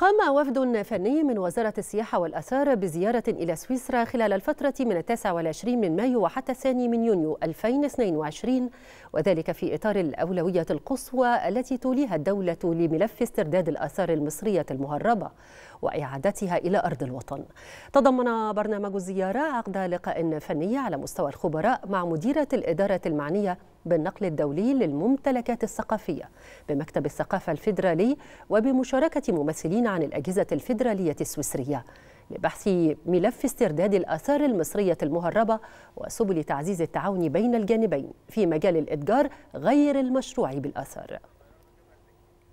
قام وفد فني من وزارة السياحة والأثار بزيارة إلى سويسرا خلال الفترة من 29 من مايو وحتى 2 من يونيو 2022 وذلك في إطار الأولوية القصوى التي توليها الدولة لملف استرداد الآثار المصرية المهربة وإعادتها إلى أرض الوطن تضمن برنامج الزيارة عقد لقاء فني على مستوى الخبراء مع مديرة الإدارة المعنية بالنقل الدولي للممتلكات الثقافية بمكتب الثقافة الفيدرالي وبمشاركة ممثلين عن الأجهزة الفيدرالية السويسرية لبحث ملف استرداد الآثار المصرية المهربة وسبل تعزيز التعاون بين الجانبين في مجال الإتجار غير المشروع بالآثار